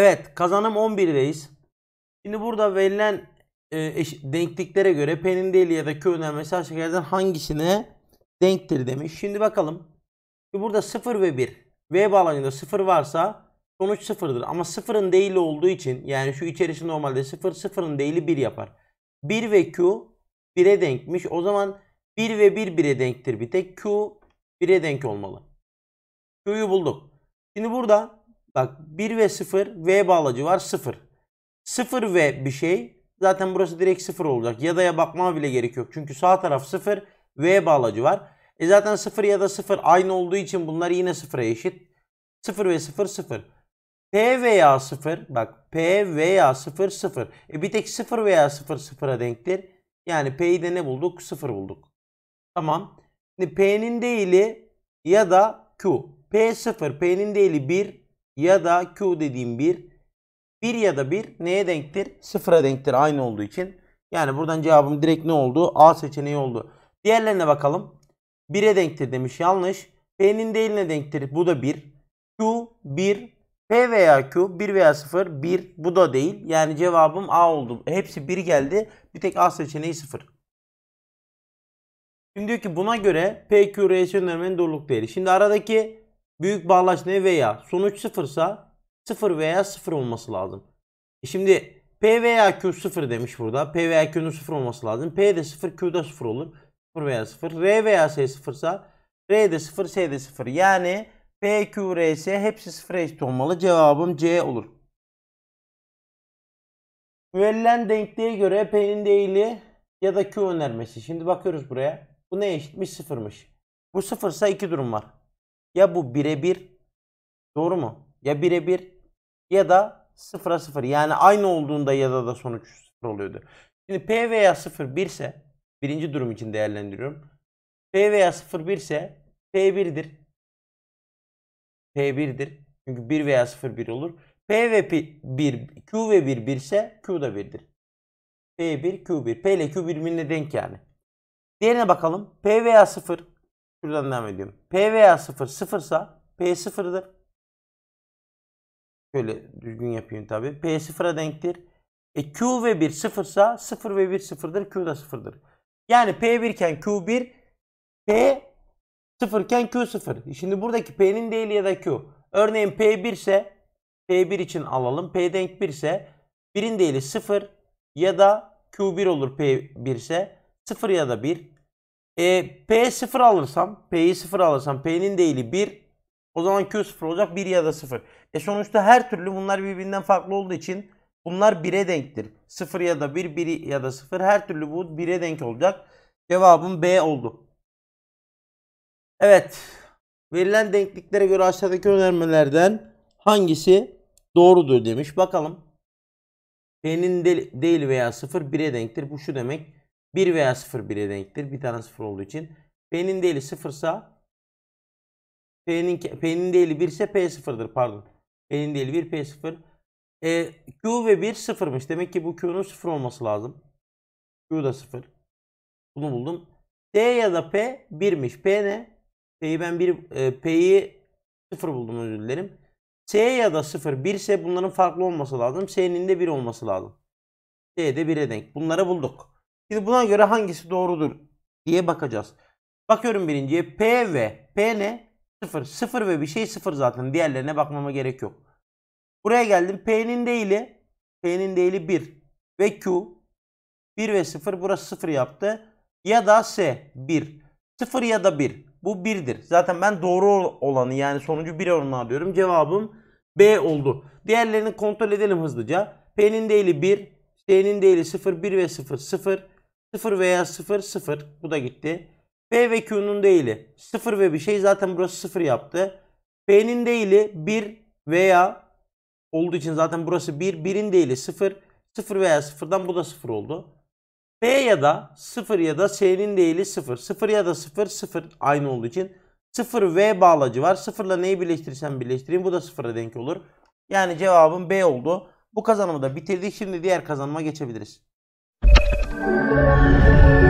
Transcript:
Evet kazanım 11'deyiz. Şimdi burada verilen e, denkliklere göre P'nin değil ya da Q'den mesela şekerden hangisine denktir demiş. Şimdi bakalım. Burada 0 ve 1. V bağlacında 0 varsa sonuç 0'dır. Ama 0'ın değili olduğu için yani şu içerisi normalde 0, 0'ın değili 1 yapar. 1 ve Q 1'e denkmiş. O zaman 1 ve 1 1'e denktir bir tek. Q 1'e denk olmalı. Q'yu bulduk. Şimdi burada Bak 1 ve 0 V bağlacı var 0. 0 ve bir şey zaten burası direkt 0 olacak. Ya da ya bakmama bile gerek yok. Çünkü sağ taraf 0 V bağlacı var. E zaten 0 ya da 0 aynı olduğu için bunlar yine 0'a eşit. 0 ve 0 0. P veya 0 bak P veya 0 0. E bir tek 0 veya 0 0'a denktir. Yani P'yi de ne bulduk? 0 bulduk. Tamam. Şimdi P'nin değili ya da Q. P 0, P'nin değili 1, ya da Q dediğim bir 1 ya da 1 neye denktir? Sıfıra denktir aynı olduğu için. Yani buradan cevabım direkt ne oldu? A seçeneği oldu. Diğerlerine bakalım. 1'e denktir demiş yanlış. B'nin değiline denktir. Bu da 1. Q 1. P veya Q 1 veya 0 1. Bu da değil. Yani cevabım A oldu. Hepsi 1 geldi. Bir tek A seçeneği 0. Şimdi diyor ki buna göre PQRS önermenin doğruluk değeri. Şimdi aradaki büyük bağlaç ne veya sonuç sıfırsa sıfır veya sıfır olması lazım. E şimdi P veya Q sıfır demiş burada. P veya Q'nun sıfır olması lazım. P de sıfır, Q de sıfır olur. Sıfır veya sıfır. R veya S sıfırsa R de sıfır, S de sıfır. Yani P, Q, R, S hepsi sıfır eşit olmalı. Cevabım C olur. Verilen denkliğe göre P'nin değili ya da Q önermesi. Şimdi bakıyoruz buraya. Bu ne eşitmiş? Sıfırmış. Bu sıfırsa iki durum var ya bu birebir doğru mu? Ya birebir ya da sıfıra sıfır. Yani aynı olduğunda ya da da sonuç sıfır oluyordu. Şimdi P veya sıfır birse birinci durum için değerlendiriyorum. P veya sıfır birse p birdir, p birdir Çünkü 1 veya 0 1 olur. P ve P, 1, Q ve 1 1 ise Q da 1'dir. P1, Q1. P ile Q birbirine denk yani. Diğerine bakalım. P veya 0 Şuradan devam ediyorum. P veya 0 sıfırsa P sıfırdır. Şöyle düzgün yapayım tabi. P sıfıra denktir. E Q ve 1 sıfırsa 0 ve 1 sıfırdır. Q da sıfırdır. Yani P1 iken Q1 P sıfırken Q sıfır. Şimdi buradaki P'nin değeri ya da Q. Örneğin P1 ise P1 için alalım. P denk 1 ise 1'in değeri 0 ya da Q1 olur P1 ise 0 ya da 1. E, P 0 alırsam, P'yi 0 alırsam P'nin değili 1. O zaman Q 0 olacak 1 ya da 0. E sonuçta her türlü bunlar birbirinden farklı olduğu için bunlar 1'e denktir. 0 ya da 1, 1 ya da 0 her türlü bu 1'e denk olacak. Cevabım B oldu. Evet. Verilen denkliklere göre aşağıdaki önermelerden hangisi doğrudur demiş. Bakalım. P'nin değil veya 0 1'e denktir. Bu şu demek. 1 veya 0 1'e denktir. Bir tane 0 olduğu için. P'nin değeri 0 ise P'nin, P'nin değeri 1 ise P 0'dır pardon. P'nin değeri 1 P 0. E, Q ve 1 sıfırmış. Demek ki bu Q'nun 0 olması lazım. Q da 0. Bunu buldum. D ya da P 1'miş. P ne? P'yi ben 1 e, P'yi 0 buldum özür dilerim. S ya da 0 1 ise bunların farklı olması lazım. S'nin de 1 olması lazım. D de 1'e denk. Bunları bulduk. Şimdi buna göre hangisi doğrudur diye bakacağız. Bakıyorum birinciye P ve P ne? 0. 0 ve bir şey 0 zaten. Diğerlerine bakmama gerek yok. Buraya geldim. P'nin değili P'nin değili 1 ve Q 1 ve 0 burası 0 yaptı. Ya da S 1. 0 ya da 1. Bu 1'dir. Zaten ben doğru olanı yani sonucu 1 oranına alıyorum. Cevabım B oldu. Diğerlerini kontrol edelim hızlıca. P'nin değili 1, S'nin değili 0, 1 ve 0, 0. 0 veya 0 0 bu da gitti. B ve Q'nun değili 0 ve bir şey zaten burası 0 yaptı. B'nin değili 1 veya olduğu için zaten burası 1. 1'in değili 0. 0 veya 0'dan bu da 0 oldu. B ya da 0 ya da C'nin değili 0. 0 ya da 0 0 aynı olduğu için 0 V bağlacı var. 0 ile neyi birleştirirsem birleştireyim bu da 0'a denk olur. Yani cevabım B oldu. Bu kazanımı da bitirdik. Şimdi diğer kazanıma geçebiliriz. Thank you.